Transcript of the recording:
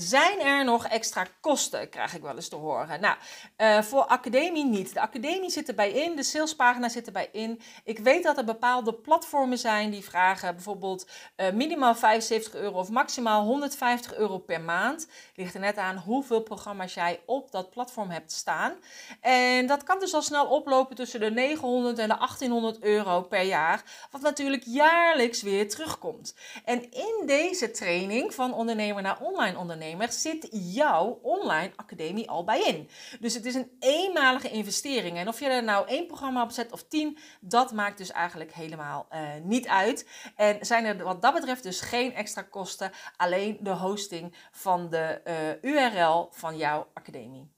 Zijn er nog extra kosten, krijg ik wel eens te horen. Nou, eh, voor academie niet. De academie zit erbij in, de salespagina zit erbij in. Ik weet dat er bepaalde platformen zijn die vragen bijvoorbeeld eh, minimaal 75 euro of maximaal 150 euro per maand. Ligt er net aan hoeveel programma's jij op dat platform hebt staan. En dat kan dus al snel oplopen tussen de 900 en de 1800 euro per jaar. Wat natuurlijk jaarlijks weer terugkomt. En in deze training van ondernemer naar online ondernemer ondernemer zit jouw online academie al bij in. Dus het is een eenmalige investering. En of je er nou één programma op zet of tien, dat maakt dus eigenlijk helemaal eh, niet uit. En zijn er wat dat betreft dus geen extra kosten, alleen de hosting van de eh, URL van jouw academie.